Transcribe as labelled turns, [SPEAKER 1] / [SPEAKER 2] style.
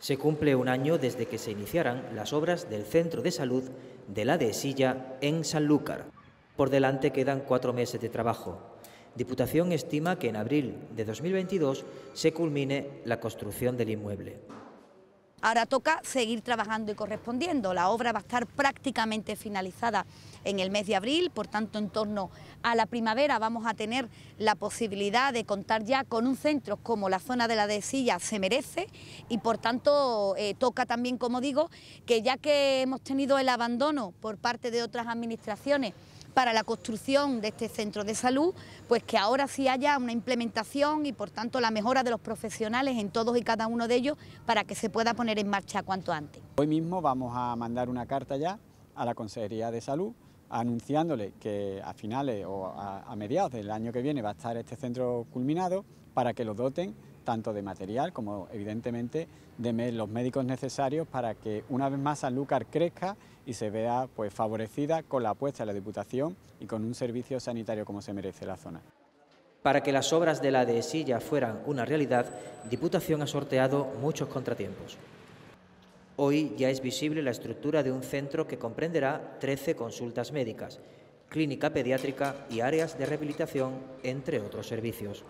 [SPEAKER 1] se cumple un año desde que se iniciaran las obras del Centro de Salud de la Dehesilla en Sanlúcar.
[SPEAKER 2] Por delante quedan cuatro meses de trabajo. Diputación estima que en abril de 2022 se culmine la construcción del inmueble.
[SPEAKER 3] Ahora toca seguir trabajando y correspondiendo. La obra va a estar prácticamente finalizada en el mes de abril, por tanto en torno a la primavera vamos a tener la posibilidad de contar ya con un centro como la zona de la De Silla se merece y por tanto eh, toca también, como digo, que ya que hemos tenido el abandono por parte de otras administraciones para la construcción de este centro de salud, pues que ahora sí haya una implementación y por tanto la mejora de los profesionales en todos y cada uno de ellos para que se pueda poner en marcha cuanto antes.
[SPEAKER 4] Hoy mismo vamos a mandar una carta ya a la Consejería de Salud anunciándole que a finales o a, mediados del año que viene va a estar este centro culminado para que lo doten tanto de material como evidentemente de los médicos necesarios para que una vez más Sanlúcar crezca y se vea pues, favorecida con la apuesta de la Diputación y con un servicio sanitario como se merece la zona. Para
[SPEAKER 2] que las obras de la dehesilla fueran una realidad, Diputación ha sorteado muchos contratiempos. Hoy ya es visible la estructura de un centro que comprenderá 13 consultas médicas,
[SPEAKER 1] clínica pediátrica y áreas de rehabilitación, entre otros servicios.